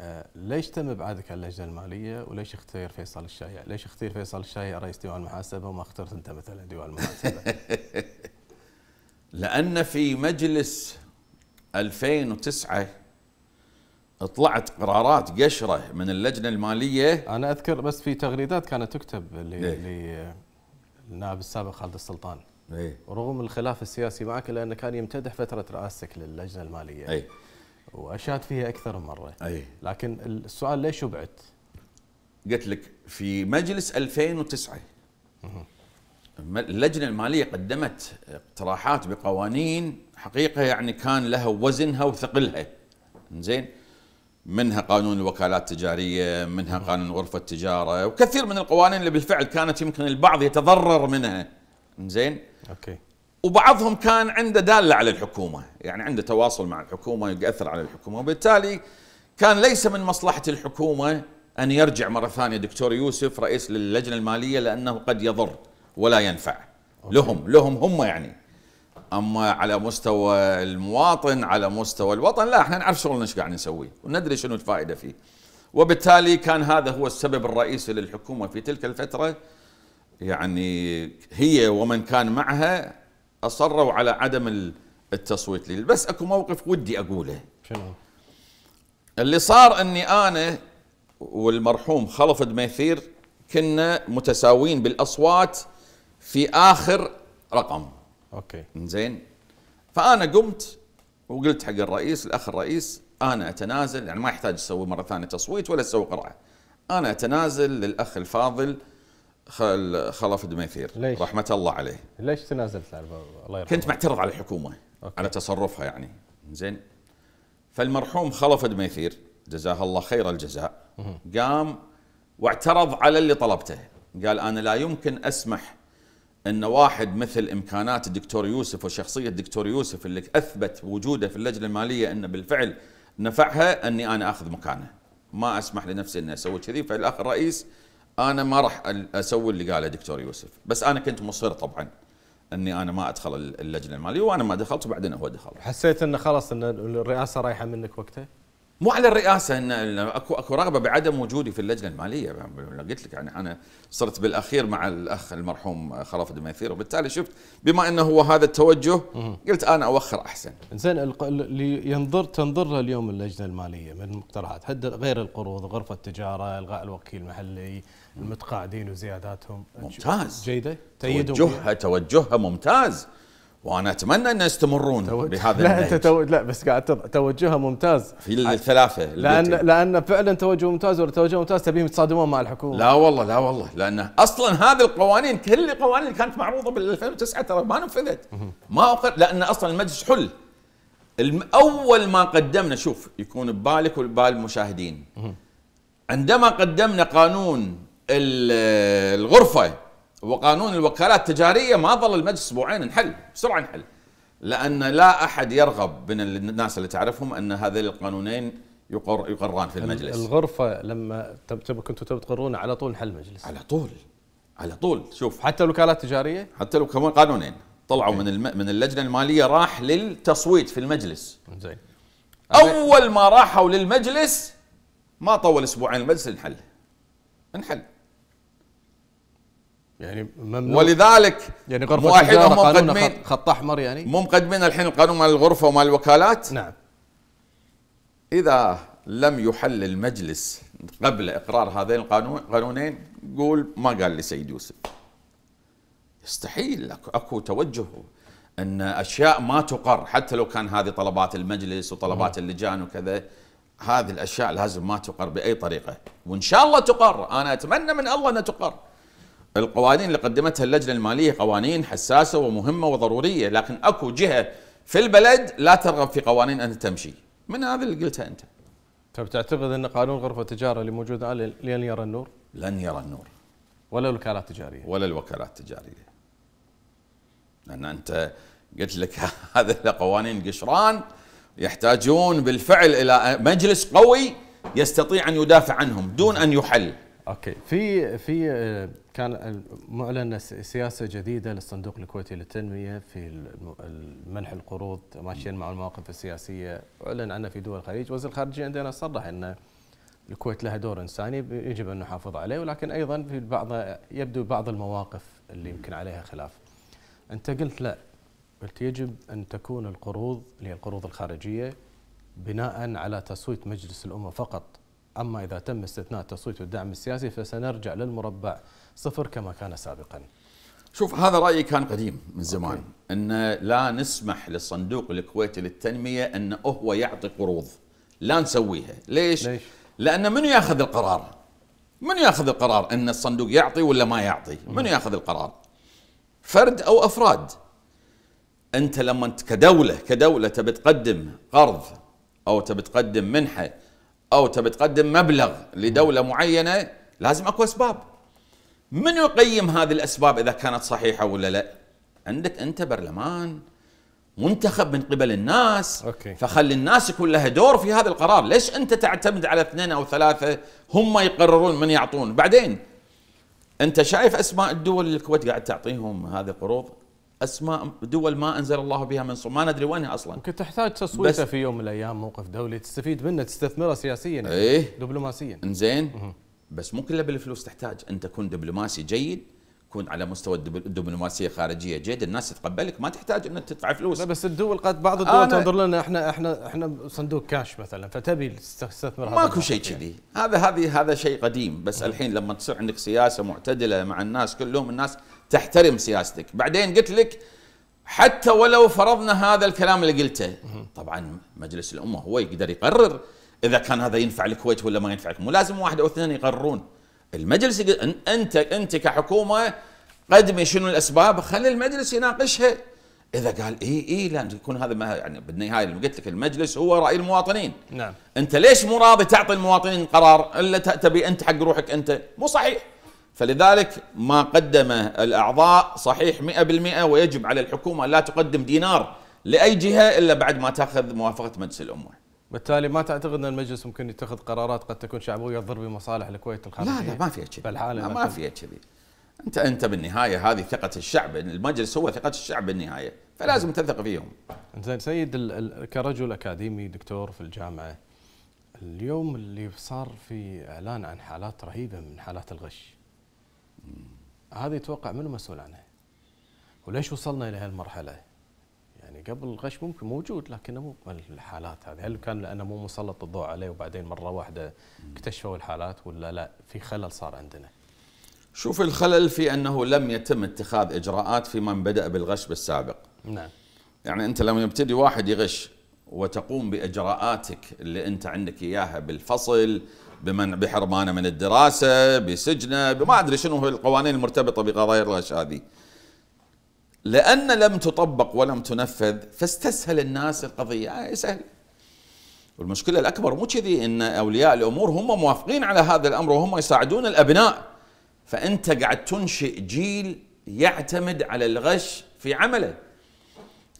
[SPEAKER 1] آه ليش تم ابعادك عن اللجنه الماليه وليش اختير فيصل الشايع؟ ليش اختير فيصل الشايع رئيس ديوان المحاسبه وما اخترت انت مثلا ديوان
[SPEAKER 2] المحاسبه؟ لان في مجلس 2009 طلعت قرارات قشره من اللجنه الماليه انا اذكر بس في تغريدات كانت تكتب للنائب إيه.
[SPEAKER 1] السابق خالد السلطان ايه رغم الخلاف السياسي معك لانه كان يمتدح فتره رئاستك للجنه الماليه ايه واشاد فيها اكثر من مره أي. لكن السؤال
[SPEAKER 2] ليش وبعت؟ قلت لك في مجلس 2009 اللجنه الماليه قدمت اقتراحات بقوانين حقيقه يعني كان لها وزنها وثقلها زين منها قانون الوكالات التجاريه منها قانون غرفه التجاره وكثير من القوانين اللي بالفعل كانت يمكن البعض يتضرر منها زين اوكي وبعضهم كان عنده داله على الحكومه يعني عنده تواصل مع الحكومه يؤثر على الحكومه وبالتالي كان ليس من مصلحه الحكومه ان يرجع مره ثانيه دكتور يوسف رئيس للجنه الماليه لانه قد يضر ولا ينفع أوكي. لهم لهم هم يعني اما على مستوى المواطن على مستوى الوطن لا احنا نعرف شغلنا ايش قاعد نسوي وندري شنو الفائده فيه وبالتالي كان هذا هو السبب الرئيسي للحكومه في تلك الفتره يعني هي ومن كان معها اصروا على عدم التصويت لي بس اكو موقف ودي اقوله شنو اللي صار اني انا والمرحوم خلف دميثير كنا متساويين بالاصوات في اخر رقم اوكي زين فانا قمت وقلت حق الرئيس الاخ الرئيس انا اتنازل يعني ما يحتاج اسوي مره ثانيه تصويت ولا اسوي قرعه انا اتنازل للاخ الفاضل خلف دميثير ليش؟ رحمه الله عليه
[SPEAKER 1] ليش تنازلت الله
[SPEAKER 2] يرحمه كنت معترض على الحكومه أوكي. على تصرفها يعني زين فالمرحوم خلف دميثير جزاه الله خير الجزاء قام واعترض على اللي طلبته قال انا لا يمكن اسمح ان واحد مثل امكانات الدكتور يوسف وشخصيه الدكتور يوسف اللي اثبت وجوده في اللجنه الماليه انه بالفعل نفعها اني انا اخذ مكانه ما اسمح لنفسي اني اسوي كذي فالاخ الرئيس انا ما راح اسوي اللي قاله دكتور يوسف بس انا كنت مصر طبعا اني انا ما ادخل اللجنه الماليه وانا ما دخلت وبعدين هو دخل
[SPEAKER 1] حسيت انه خلاص ان الرئاسه رايحه منك وقتها
[SPEAKER 2] مو على الرئاسه ان اكو اكو رغبه بعدم وجودي في اللجنه الماليه قلت لك يعني انا صرت بالاخير مع الاخ المرحوم خلف دميثير وبالتالي شفت بما انه هو هذا التوجه قلت انا اوخر احسن.
[SPEAKER 1] زين اللي ينظر تنظر اليوم اللجنه الماليه من المقترحات غير القروض، غرفه التجاره، الغاء الوكيل المحلي، المتقاعدين وزياداتهم ممتاز
[SPEAKER 2] جيده توجهها توجهها ممتاز وانا اتمنى ان يستمرون توجه. بهذا لا انت
[SPEAKER 1] تو... لا بس قاعد توجهها ممتاز
[SPEAKER 2] في الثلاثه لان
[SPEAKER 1] لان فعلا توجه ممتاز ولا توجه ممتاز تبيهم يتصادمون مع الحكومه لا والله لا والله
[SPEAKER 2] لان اصلا هذه القوانين كل القوانين اللي كانت معروضه بال 2009 ترى ما نفذت ما أقر... لان اصلا المجلس حل الم... اول ما قدمنا شوف يكون ببالك وببال المشاهدين عندما قدمنا قانون الغرفه وقانون الوكالات التجاريه ما ظل المجلس اسبوعين نحل بسرعه نحل لان لا احد يرغب من الناس اللي تعرفهم ان هذين القانونين يقر يقران في المجلس
[SPEAKER 1] الغرفه لما كنتوا تقرون على طول نحل المجلس على طول
[SPEAKER 2] على طول شوف حتى الوكالات التجاريه حتى لو كمان قانونين طلعوا من الم... من اللجنه الماليه راح للتصويت في المجلس زين اول ما راحوا للمجلس ما طول اسبوعين المجلس انحل انحل يعني ممنوع ولذلك يعني غرفه مؤحدهم قانون خط احمر يعني مو مقدمين الحين القانون مال الغرفه ومال الوكالات نعم اذا لم يحل المجلس قبل اقرار هذين القانون قانونين قول ما قال لي سيد يوسف يستحيل اكو توجه ان اشياء ما تقر حتى لو كان هذه طلبات المجلس وطلبات نعم. اللجان وكذا هذه الاشياء لازم ما تقر باي طريقه وان شاء الله تقر انا اتمنى من الله ان تقر القوانين اللي قدمتها اللجنه الماليه قوانين حساسه ومهمه وضروريه لكن اكو جهه في البلد لا ترغب في قوانين ان تمشي من هذا اللي قلته انت فبتعتقد طيب، ان قانون غرفه التجاره
[SPEAKER 1] اللي موجود الان لن يرى النور؟
[SPEAKER 2] لن يرى النور ولا الوكالات التجاريه ولا الوكالات التجاريه لان انت قلت لك هذا قوانين قشران يحتاجون بالفعل الى مجلس قوي يستطيع ان يدافع عنهم دون ان يحل
[SPEAKER 1] اوكي في في كان معلن سياسه جديده للصندوق الكويتي للتنميه في منح القروض ماشيين مع المواقف السياسيه اعلن عنها في دول الخليج، وزير الخارجيه عندنا صرح ان الكويت لها دور انساني يجب ان نحافظ عليه ولكن ايضا في بعض يبدو بعض المواقف اللي يمكن عليها خلاف. انت قلت لا قلت يجب ان تكون القروض اللي هي القروض الخارجيه بناء على تصويت مجلس الامه فقط أما إذا تم استثناء تصويت الدعم السياسي فسنرجع للمربع صفر كما كان سابقا
[SPEAKER 2] شوف هذا رأيي كان قديم من زمان أن لا نسمح للصندوق الكويتي للتنمية أن هو يعطي قروض لا نسويها ليش؟, ليش؟ لأن من يأخذ القرار؟ من ياخذ القرار ان الصندوق يعطي ولا ما يعطي؟ من ياخذ القرار؟ فرد او افراد؟ انت لما انت كدوله كدوله تبي تقدم قرض او تبي تقدم منحه او تبي تقدم مبلغ لدوله معينه لازم اكو اسباب من يقيم هذه الاسباب اذا كانت صحيحه ولا لا عندك انت برلمان منتخب من قبل الناس أوكي. فخلي الناس يكون لها دور في هذا القرار ليش انت تعتمد على اثنين او ثلاثه هم يقررون من يعطون بعدين انت شايف اسماء الدول الكويت قاعد تعطيهم هذه القروض اسماء دول ما انزل الله بها من صور ما ندري وينها اصلا ممكن تحتاج تصويته في يوم من الايام موقف دولي تستفيد منه تستثمره سياسيا ايه دبلوماسيا انزين بس مو كله بالفلوس تحتاج ان تكون دبلوماسي جيد تكون على مستوى الدبلوماسيه الخارجيه جيد الناس تتقبلك ما تحتاج ان تدفع فلوس لا بس الدول قد بعض الدول تنظر
[SPEAKER 1] لنا احنا احنا احنا صندوق كاش مثلا فتبي تستثمر ماكو
[SPEAKER 2] شيء كذي هذا هذه هذا شيء قديم بس الحين لما تصير عندك سياسه معتدله مع الناس كلهم الناس تحترم سياستك بعدين قلت لك حتى ولو فرضنا هذا الكلام اللي قلته طبعا مجلس الامه هو يقدر يقرر اذا كان هذا ينفع الكويت ولا ما ينفع الكويت مو لازم واحد او اثنين يقررون المجلس انت انت كحكومه قدمي شنو الاسباب خلي المجلس يناقشها اذا قال اي اي لان يكون هذا ما يعني بالنهايه اللي قلت لك المجلس هو راي المواطنين نعم انت ليش مو راضي تعطي المواطنين قرار الا تبي انت حق روحك انت مو صحيح فلذلك ما قدمه الاعضاء صحيح 100% ويجب على الحكومه لا تقدم دينار لاي جهه الا بعد ما تاخذ موافقه مجلس الامه
[SPEAKER 1] بالتالي ما تعتقد ان المجلس ممكن يتخذ قرارات قد تكون شعبويه تضر بمصالح الكويت الخارجيه؟ لا
[SPEAKER 2] لا ما فيها كذي بالحاله ما فيها كذي انت انت بالنهايه هذه ثقه الشعب المجلس هو ثقه الشعب بالنهايه فلازم تثق فيهم.
[SPEAKER 1] زين سيد كرجل اكاديمي دكتور في الجامعه اليوم اللي صار في اعلان عن حالات رهيبه من حالات الغش. هذه توقع منو مسؤول عنها؟ وليش وصلنا الى هالمرحله؟ يعني قبل الغش ممكن موجود لكنه مو الحالات هذه هل كان لانه مو مسلط الضوء عليه وبعدين مره واحده اكتشفوا الحالات ولا لا في خلل صار عندنا
[SPEAKER 2] شوف الخلل في انه لم يتم اتخاذ اجراءات في من بدا بالغش بالسابق نعم يعني انت لما يبتدي واحد يغش وتقوم باجراءاتك اللي انت عندك اياها بالفصل بمن بحرمانه من الدراسه بسجنه بما ادري شنو هو القوانين المرتبطه بقضايا الغش هذه لأن لم تطبق ولم تنفذ فاستسهل الناس القضية آه سهل والمشكلة الأكبر مو كذي أن أولياء الأمور هم موافقين على هذا الأمر وهم يساعدون الأبناء فأنت قاعد تنشئ جيل يعتمد على الغش في عمله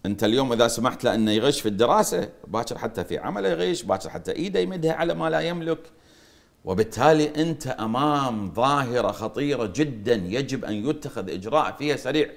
[SPEAKER 2] انت اليوم اذا سمحت له انه يغش في الدراسه باكر حتى في عمله يغش باكر حتى ايده يمدها على ما لا يملك وبالتالي انت امام ظاهره خطيره جدا يجب ان يتخذ اجراء فيها سريع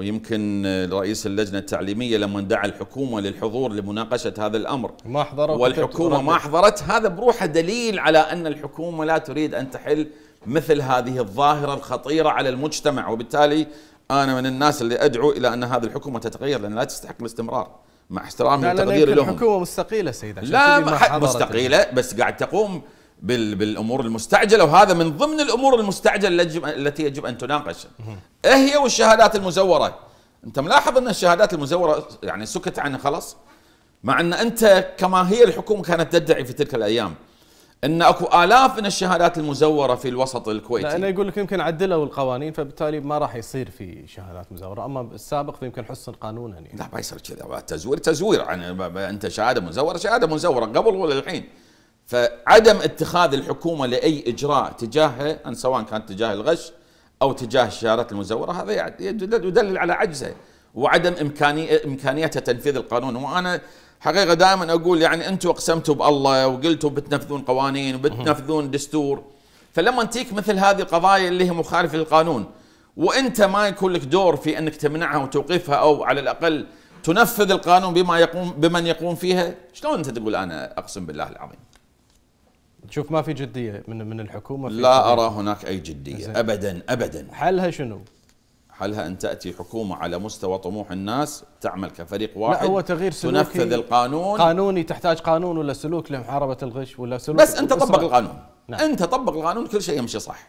[SPEAKER 2] ويمكن رئيس اللجنة التعليمية لما دعا الحكومة للحضور لمناقشة هذا الأمر ما حضرت والحكومة ما حضرت هذا بروحه دليل على أن الحكومة لا تريد أن تحل مثل هذه الظاهرة الخطيرة على المجتمع وبالتالي أنا من الناس اللي أدعو إلى أن هذه الحكومة تتغير لأن لا تستحق الاستمرار مع احترامي وتقديري لهم الحكومة مستقيلة سيدة لا مستقيلة بس قاعد تقوم بالامور المستعجله وهذا من ضمن الامور المستعجله التي يجب ان تناقش. إيه هي والشهادات المزوره؟ انت ملاحظ ان الشهادات المزوره يعني سكت عنها خلاص؟ مع ان انت كما هي الحكومه كانت تدعي في تلك الايام ان اكو الاف من الشهادات المزوره في الوسط الكويتي لانه
[SPEAKER 1] يقول لك يمكن عدلوا القوانين فبالتالي ما راح يصير في شهادات مزوره اما السابق فيمكن حسن قانونا يعني.
[SPEAKER 2] لا ما يصير كذا تزوير تزوير يعني انت شهاده مزوره شهاده مزوره قبل ولا الحين فعدم اتخاذ الحكومه لاي اجراء تجاهه ان سواء كان تجاه الغش او تجاه الشهادات المزوره هذا يدلل على عجزه وعدم امكانيه امكانيته تنفيذ القانون وانا حقيقه دائما اقول يعني انتم اقسمتوا بالله وقلتوا بتنفذون قوانين وبتنفذون دستور فلما تجيك مثل هذه القضايا اللي هي مخالفه للقانون وانت ما يكون لك دور في انك تمنعها وتوقفها او على الاقل تنفذ القانون بما يقوم بمن يقوم فيها شلون انت تقول انا اقسم بالله العظيم
[SPEAKER 1] تشوف ما في جديه من من الحكومه في لا جدية. ارى هناك
[SPEAKER 2] اي جديه زي. ابدا ابدا حلها شنو؟ حلها ان تاتي حكومه على مستوى طموح الناس تعمل كفريق واحد لا هو تغيير سلوكي تنفذ القانون قانوني
[SPEAKER 1] تحتاج قانون ولا سلوك لمحاربه الغش ولا سلوك بس انت طبق القانون
[SPEAKER 2] نعم. انت طبق القانون كل شيء يمشي صح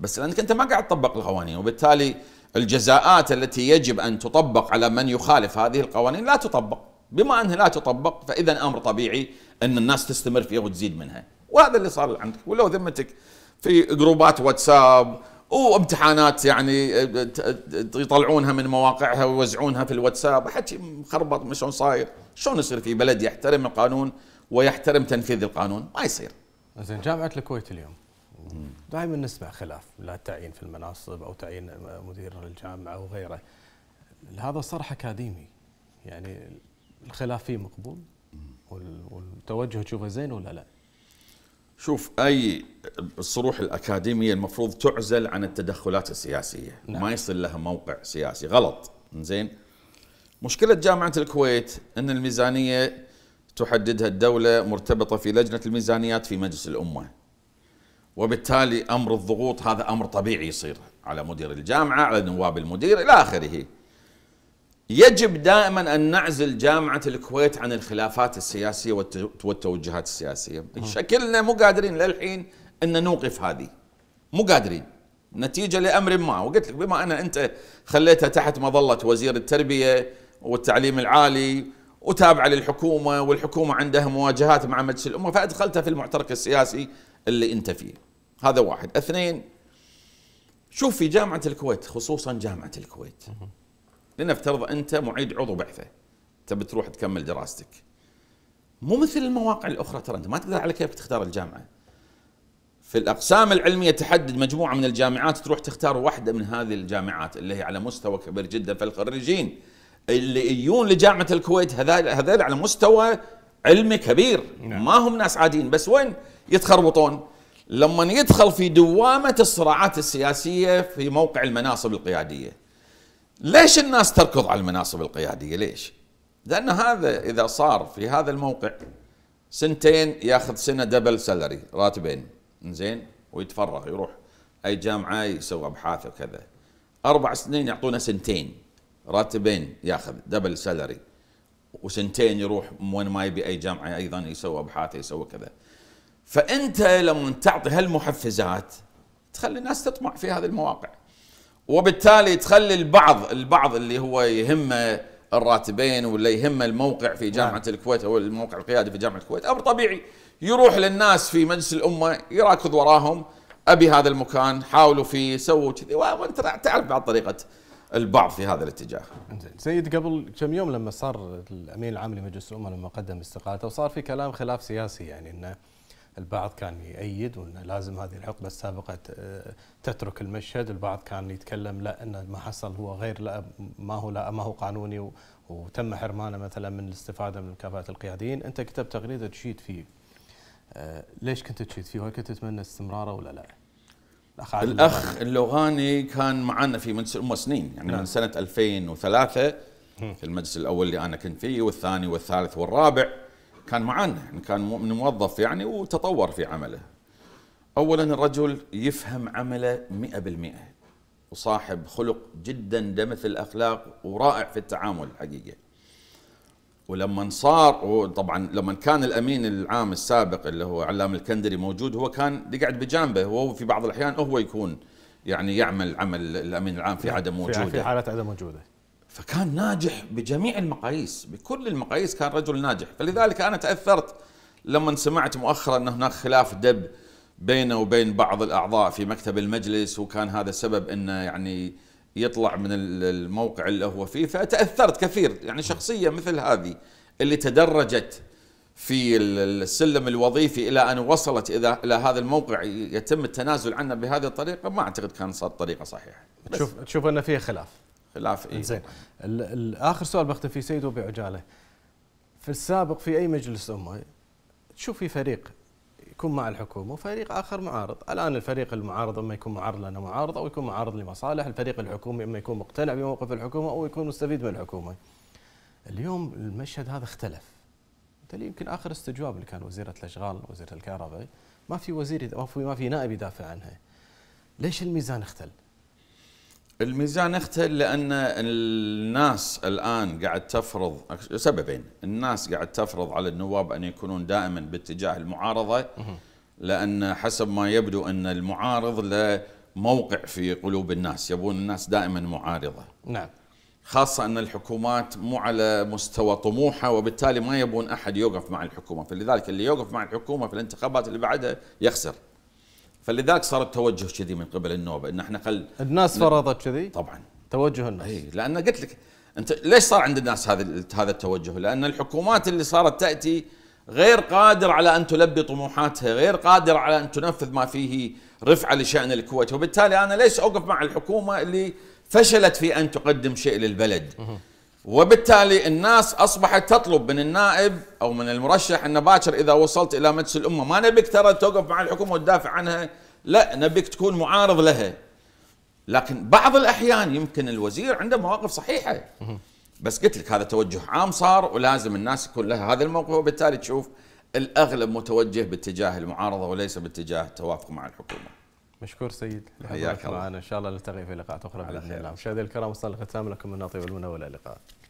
[SPEAKER 2] بس لانك انت ما قاعد تطبق القوانين وبالتالي الجزاءات التي يجب ان تطبق على من يخالف هذه القوانين لا تطبق بما انها لا تطبق فاذا امر طبيعي ان الناس تستمر فيها وتزيد منها وهذا اللي صار عندك ولو ذمتك في جروبات واتساب وامتحانات يعني آه، يطلعونها من مواقعها ويوزعونها في الواتساب حكي مخربط شلون صاير شلون يصير في بلد يحترم القانون ويحترم تنفيذ القانون ما يصير
[SPEAKER 1] زين جامعه الكويت اليوم دائما نسمع خلاف لا تعيين في المناصب او تعيين مدير الجامعه وغيره هذا صرح اكاديمي يعني الخلاف فيه مقبول والتوجه تشوفه زين ولا لا؟
[SPEAKER 2] شوف اي الصروح الاكاديميه المفروض تعزل عن التدخلات السياسيه نعم. ما يصير لها موقع سياسي غلط زين مشكله جامعه الكويت ان الميزانيه تحددها الدوله مرتبطه في لجنه الميزانيات في مجلس الامه وبالتالي امر الضغوط هذا امر طبيعي يصير على مدير الجامعه على نواب المدير الى اخره يجب دائما أن نعزل جامعة الكويت عن الخلافات السياسية والتوجهات السياسية شكلنا مو قادرين للحين أن نوقف هذه مو قادرين نتيجة لأمر ما وقلت لك بما أن أنت خليتها تحت مظلة وزير التربية والتعليم العالي وتابعة للحكومة والحكومة عندها مواجهات مع مجلس الأمة فأدخلتها في المعترك السياسي اللي أنت فيه هذا واحد اثنين شوف في جامعة الكويت خصوصا جامعة الكويت لنفترض انت معيد عضو بعثه تبي تروح تكمل دراستك مو مثل المواقع الاخرى ترى انت ما تقدر على كيف تختار الجامعه في الاقسام العلميه تحدد مجموعه من الجامعات تروح تختار واحده من هذه الجامعات اللي هي على مستوى كبير جدا فالخريجين اللي يجون لجامعه الكويت هذول هذول على مستوى علمي كبير نعم. ما هم ناس عاديين بس وين يتخربطون لما يدخل في دوامه الصراعات السياسيه في موقع المناصب القياديه ليش الناس تركض على المناصب القياديه ليش؟ لان هذا اذا صار في هذا الموقع سنتين ياخذ سنه دبل سالري راتبين زين ويتفرغ يروح اي جامعه يسوي ابحاث وكذا اربع سنين يعطونا سنتين راتبين ياخذ دبل سالري وسنتين يروح وين ما يبي اي جامعه ايضا يسوي ابحاث يسوي كذا فانت لما تعطي هالمحفزات تخلي الناس تطمع في هذه المواقع وبالتالي تخلي البعض البعض اللي هو يهمه الراتبين ولا يهمه الموقع في نعم. جامعه نعم. الكويت او الموقع القيادي في جامعه الكويت امر طبيعي يروح للناس في مجلس الامه يراكض وراهم ابي هذا المكان حاولوا فيه سووا كذي وانت تعرف بعض طريقه البعض في هذا الاتجاه.
[SPEAKER 1] سيد قبل كم يوم لما صار الامين العام لمجلس الامه لما قدم استقالته وصار في كلام خلاف سياسي يعني انه البعض كان يأيد وأن لازم هذه الحقبة السابقة تترك المشهد البعض كان يتكلم لا أن ما حصل هو غير لا ما هو لا ما هو قانوني وتم حرمانه مثلا من الاستفادة من مكافأة القياديين أنت كتبت تغريدة تشيد فيه آه، ليش كنت تشيد فيه هل كنت تتمنى استمراره ولا لا؟ الأخ الأخ
[SPEAKER 2] اللوغاني كان معنا في مجلس الأمة سنين يعني نعم. من سنة 2003 في المجلس الأول اللي أنا كنت فيه والثاني والثالث والرابع كان معنا يعني كان موظف يعني وتطور في عمله اولا الرجل يفهم عمله 100% وصاحب خلق جدا دمث الاخلاق ورائع في التعامل الحقيقه ولما صار طبعا لما كان الامين العام السابق اللي هو علام الكندري موجود هو كان يقعد بجانبه وهو في بعض الاحيان هو يكون يعني يعمل عمل الامين العام في نعم، عدم وجوده في حاله عدم وجوده فكان ناجح بجميع المقاييس بكل المقاييس كان رجل ناجح فلذلك أنا تأثرت لما سمعت مؤخرا أن هناك خلاف دب بينه وبين بعض الأعضاء في مكتب المجلس وكان هذا سبب أنه يعني يطلع من الموقع اللي هو فيه فتأثرت كثير يعني شخصية مثل هذه اللي تدرجت في السلم الوظيفي الى ان وصلت اذا الى هذا الموقع يتم التنازل عنه بهذه الطريقه ما اعتقد كان صار طريقه صحيحه
[SPEAKER 1] تشوف تشوف ان فيها خلاف
[SPEAKER 2] العافية زين
[SPEAKER 1] اخر سؤال بختم فيه سيد وبعجالة في السابق في اي مجلس امه تشوف في فريق يكون مع الحكومه وفريق اخر معارض، الان الفريق المعارض اما يكون معارض لنا معارض او يكون معارض لمصالح، الفريق الحكومي اما يكون مقتنع بموقف الحكومه او يكون مستفيد من الحكومه. اليوم المشهد هذا اختلف. بالتالي يمكن اخر استجواب اللي كان وزيره الاشغال، وزيره الكهرباء، ما في وزير ما في ما في نائب يدافع عنها. ليش الميزان اختل؟
[SPEAKER 2] الميزان اختل لان الناس الان قاعد تفرض سببين، الناس قاعد تفرض على النواب ان يكونون دائما باتجاه المعارضه لان حسب ما يبدو ان المعارض له موقع في قلوب الناس، يبون الناس دائما معارضه. نعم. خاصة أن الحكومات مو على مستوى طموحها وبالتالي ما يبون أحد يوقف مع الحكومة فلذلك اللي يوقف مع الحكومة في الانتخابات اللي بعدها يخسر فلذلك صار التوجه كذي من قبل النوبه ان احنا خل الناس فرضت كذي؟ طبعا توجه الناس اي لان قلت لك انت ليش صار عند الناس هذا هذا التوجه؟ لان الحكومات اللي صارت تاتي غير قادر على ان تلبي طموحاتها، غير قادر على ان تنفذ ما فيه رفعه لشان الكويت، وبالتالي انا ليش اوقف مع الحكومه اللي فشلت في ان تقدم شيء للبلد؟ وبالتالي الناس اصبحت تطلب من النائب او من المرشح ان باكر اذا وصلت الى مجلس الامه ما نبيك ترى توقف مع الحكومه وتدافع عنها لا نبيك تكون معارض لها لكن بعض الاحيان يمكن الوزير عنده مواقف صحيحه بس قلت لك هذا توجه عام صار ولازم الناس يكون لها هذا الموقف وبالتالي تشوف الاغلب متوجه باتجاه المعارضه وليس باتجاه التوافق مع الحكومه
[SPEAKER 1] مشكور سيد حياك الله ان شاء الله نلتقي في لقاءات اخرى باذن الله مشاهدينا الكرام وصلنا لختام لكم من طيب والمنى والى اللقاء